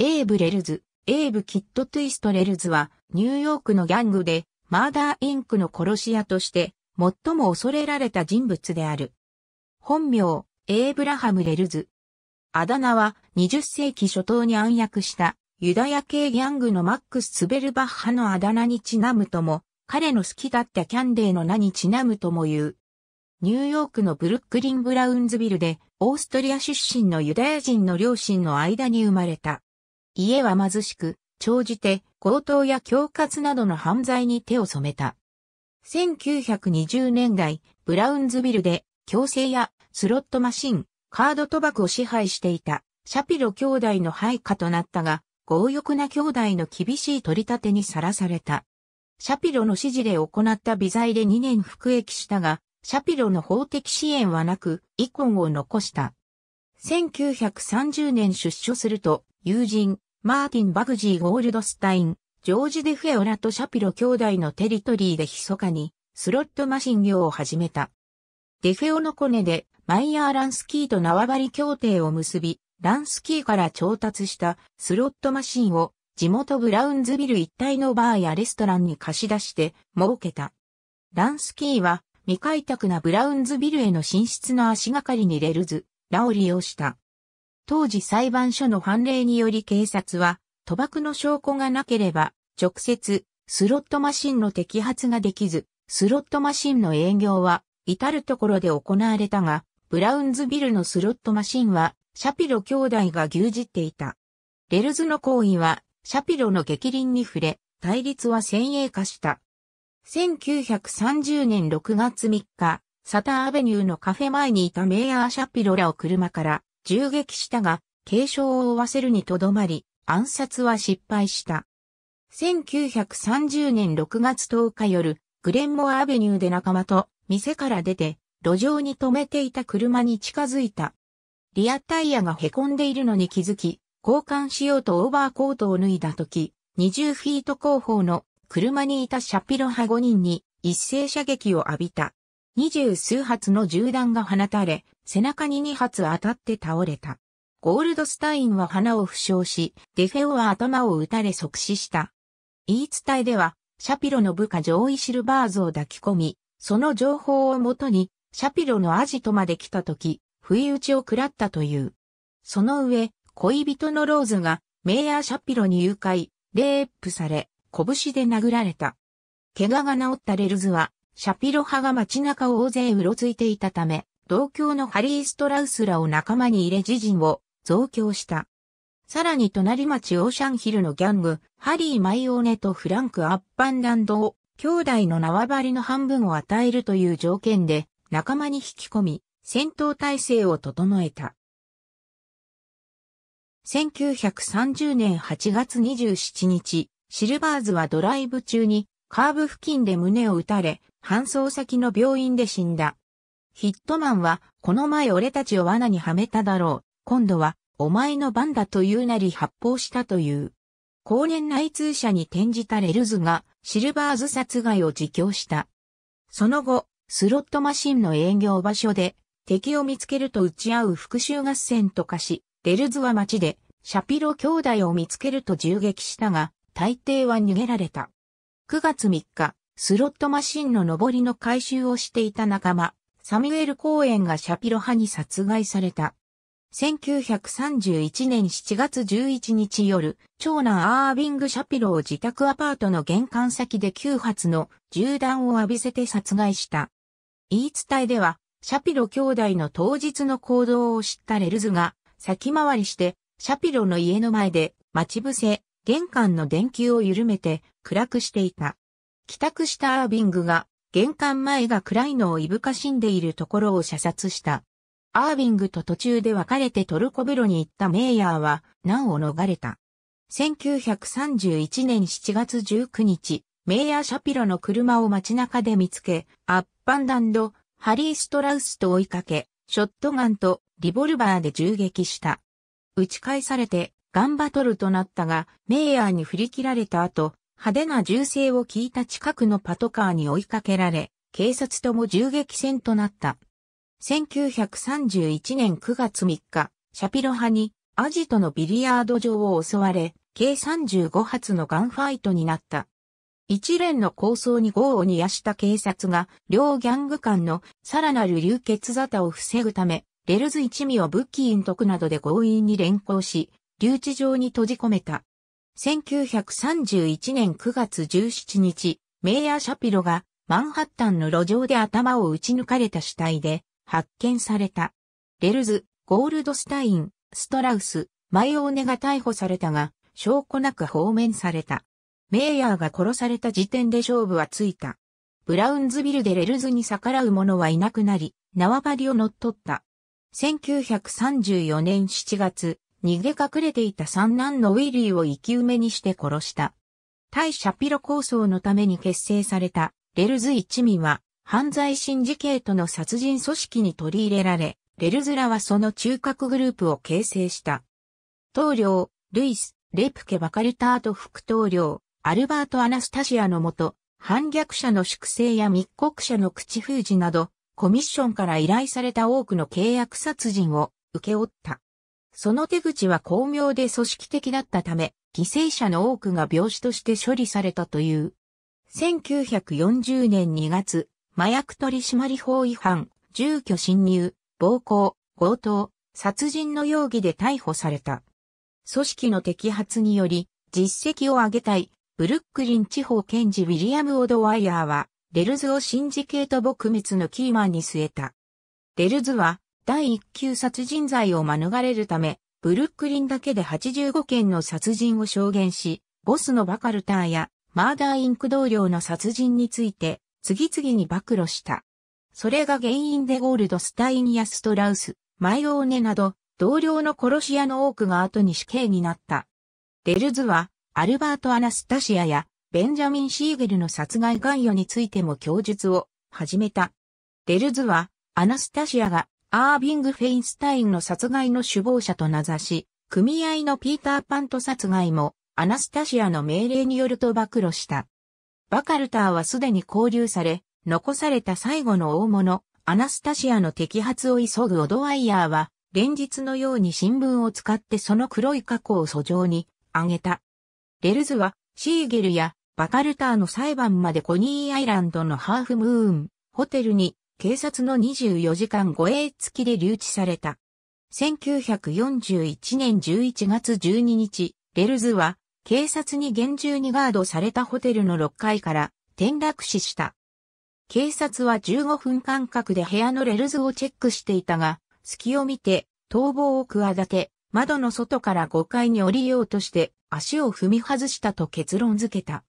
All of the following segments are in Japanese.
エーブ・レルズ、エーブ・キッド・トゥイスト・レルズは、ニューヨークのギャングで、マーダー・インクの殺し屋として、最も恐れられた人物である。本名、エーブラハム・レルズ。あだ名は、20世紀初頭に暗躍した、ユダヤ系ギャングのマックス・スベルバッハのあだ名にちなむとも、彼の好きだったキャンデーの名にちなむとも言う。ニューヨークのブルックリン・ブラウンズビルで、オーストリア出身のユダヤ人の両親の間に生まれた。家は貧しく、長じて強盗や恐喝などの犯罪に手を染めた。1920年代、ブラウンズビルで、強制やスロットマシン、カード賭博を支配していた、シャピロ兄弟の配下となったが、強欲な兄弟の厳しい取り立てにさらされた。シャピロの指示で行った微罪で2年服役したが、シャピロの法的支援はなく、遺恨を残した。1930年出所すると、友人、マーティン・バグジー・ゴールドスタイン、ジョージ・デフェオラとシャピロ兄弟のテリトリーで密かに、スロットマシン業を始めた。デフェオのコネで、マイヤー・ランスキーと縄張り協定を結び、ランスキーから調達したスロットマシンを地元ブラウンズビル一帯のバーやレストランに貸し出して設けた。ランスキーは未開拓なブラウンズビルへの進出の足がかりにれるず、ラを利用した。当時裁判所の判例により警察は、賭博の証拠がなければ、直接、スロットマシンの摘発ができず、スロットマシンの営業は、至るところで行われたが、ブラウンズビルのスロットマシンは、シャピロ兄弟が牛耳っていた。レルズの行為は、シャピロの激鱗に触れ、対立は先鋭化した。1930年6月3日、サターアベニューのカフェ前にいたメイヤー・シャピロらを車から銃撃したが、軽傷を負わせるにとどまり、暗殺は失敗した。1930年6月10日夜、グレンモアアベニューで仲間と店から出て、路上に止めていた車に近づいた。リアタイヤが凹んでいるのに気づき、交換しようとオーバーコートを脱いだとき、20フィート後方の車にいたシャピロ派5人に一斉射撃を浴びた。20数発の銃弾が放たれ、背中に2発当たって倒れた。ゴールドスタインは鼻を負傷し、デフェオは頭を撃たれ即死した。言い伝えでは、シャピロの部下ジョーイ・シルバーズを抱き込み、その情報をもとに、シャピロのアジトまで来た時、不意打ちを食らったという。その上、恋人のローズが、メイヤーシャピロに誘拐、レイプされ、拳で殴られた。怪我が治ったレルズは、シャピロ派が街中を大勢うろついていたため、同郷のハリー・ストラウスらを仲間に入れ自陣を増強した。さらに隣町オーシャンヒルのギャング、ハリー・マイオーネとフランク・アッパンランドを兄弟の縄張りの半分を与えるという条件で仲間に引き込み、戦闘態勢を整えた。1930年8月27日、シルバーズはドライブ中にカーブ付近で胸を撃たれ、搬送先の病院で死んだ。ヒットマンは、この前俺たちを罠にはめただろう。今度は、お前の番だというなり発砲したという。後年内通者に転じたレルズが、シルバーズ殺害を自供した。その後、スロットマシンの営業場所で、敵を見つけると撃ち合う復讐合戦と化し、レルズは街で、シャピロ兄弟を見つけると銃撃したが、大抵は逃げられた。9月3日、スロットマシンの上りの回収をしていた仲間、サミュエル・コーエンがシャピロ派に殺害された。1931年7月11日夜、長男アービング・シャピロを自宅アパートの玄関先で9発の銃弾を浴びせて殺害した。言い伝えでは、シャピロ兄弟の当日の行動を知ったレルズが先回りして、シャピロの家の前で待ち伏せ、玄関の電球を緩めて暗くしていた。帰宅したアービングが玄関前が暗いのをいぶかしんでいるところを射殺した。アービングと途中で別れてトルコ風呂に行ったメイヤーは難を逃れた。1931年7月19日、メイヤー・シャピロの車を街中で見つけ、アッパンダンド、ハリー・ストラウスと追いかけ、ショットガンとリボルバーで銃撃した。撃ち返されて、ガンバトルとなったが、メイヤーに振り切られた後、派手な銃声を聞いた近くのパトカーに追いかけられ、警察とも銃撃戦となった。1931年9月3日、シャピロ派にアジトのビリヤード場を襲われ、計35発のガンファイトになった。一連の抗争に豪を煮やした警察が、両ギャング間のさらなる流血沙汰を防ぐため、レルズ一味を武器隠匿などで強引に連行し、留置場に閉じ込めた。1931年9月17日、メイヤー・シャピロがマンハッタンの路上で頭を打ち抜かれた死体で発見された。レルズ、ゴールドスタイン、ストラウス、マイオーネが逮捕されたが、証拠なく放免された。メイヤーが殺された時点で勝負はついた。ブラウンズビルでレルズに逆らう者はいなくなり、縄張りを乗っ取った。1934年7月、逃げ隠れていた三男のウィリーを生き埋めにして殺した。対シャピロ構想のために結成されたレルズ一味は犯罪シンジケートの殺人組織に取り入れられ、レルズらはその中核グループを形成した。当領、ルイス、レプケ・バカルタート副当領、アルバート・アナスタシアのもと、反逆者の粛清や密告者の口封じなど、コミッションから依頼された多くの契約殺人を受け負った。その手口は巧妙で組織的だったため、犠牲者の多くが病死として処理されたという。1940年2月、麻薬取締法違反、住居侵入、暴行、強盗、殺人の容疑で逮捕された。組織の摘発により、実績を上げたい、ブルックリン地方検事ウィリアム・オドワイヤーは、デルズをシンジケート撲滅のキーマンに据えた。デルズは、第1級殺人罪を免れるため、ブルックリンだけで85件の殺人を証言し、ボスのバカルターやマーダーインク同僚の殺人について、次々に暴露した。それが原因でゴールドスタインやストラウス、マイオーネなど、同僚の殺し屋の多くが後に死刑になった。デルズは、アルバート・アナスタシアや、ベンジャミン・シーゲルの殺害関与についても供述を始めた。デルズは、アナスタシアがアービング・フェインスタインの殺害の首謀者と名指し、組合のピーター・パント殺害も、アナスタシアの命令によると暴露した。バカルターはすでに拘留され、残された最後の大物、アナスタシアの摘発を急ぐオドワイヤーは、連日のように新聞を使ってその黒い過去を訴状に挙げた。レルズは、シーゲルやバカルターの裁判までコニーアイランドのハーフムーン、ホテルに警察の24時間護衛付きで留置された。1941年11月12日、レルズは警察に厳重にガードされたホテルの6階から転落死した。警察は15分間隔で部屋のレルズをチェックしていたが、隙を見て逃亡を企て、窓の外から5階に降りようとして足を踏み外したと結論付けた。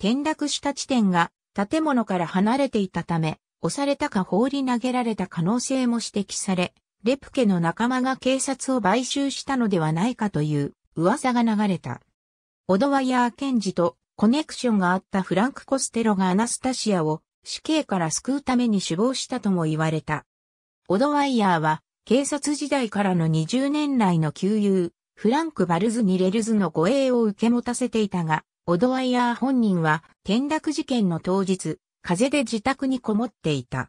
転落した地点が建物から離れていたため、押されたか放り投げられた可能性も指摘され、レプケの仲間が警察を買収したのではないかという噂が流れた。オドワイヤー検事とコネクションがあったフランク・コステロがアナスタシアを死刑から救うために死亡したとも言われた。オドワイヤーは警察時代からの20年来の旧友、フランク・バルズにレルズの護衛を受け持たせていたが、オドワイヤー本人は転落事件の当日、風で自宅にこもっていた。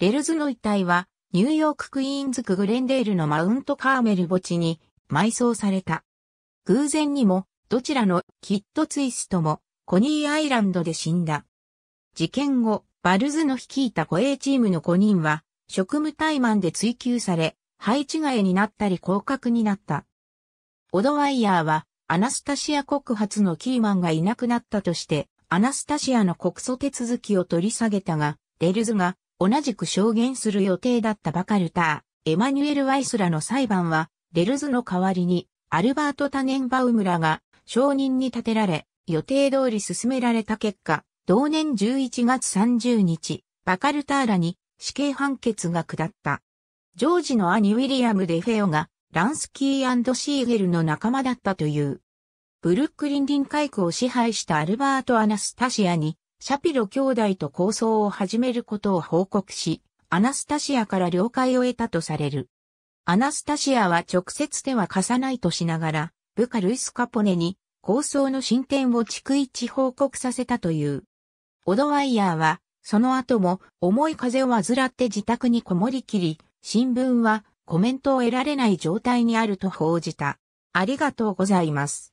レルズの遺体は、ニューヨーククイーンズクグレンデールのマウントカーメル墓地に埋葬された。偶然にも、どちらのキットツイストも、コニーアイランドで死んだ。事件後、バルズの率いた護衛チームの5人は、職務怠慢で追及され、配置替えになったり降格になった。オドワイヤーは、アナスタシア告発のキーマンがいなくなったとして、アナスタシアの告訴手続きを取り下げたが、デルズが同じく証言する予定だったバカルター、エマニュエル・ワイスらの裁判は、デルズの代わりに、アルバート・タネンバウムらが、証人に立てられ、予定通り進められた結果、同年11月30日、バカルターラに死刑判決が下った。ジョージの兄ウィリアム・デ・フェオが、ランスキーシーゲルの仲間だったという。ブルックリン臨海区を支配したアルバート・アナスタシアに、シャピロ兄弟と構想を始めることを報告し、アナスタシアから了解を得たとされる。アナスタシアは直接手は貸さないとしながら、部下ルイス・カポネに構想の進展を逐一報告させたという。オドワイヤーは、その後も重い風を患って自宅にこもりきり、新聞はコメントを得られない状態にあると報じた。ありがとうございます。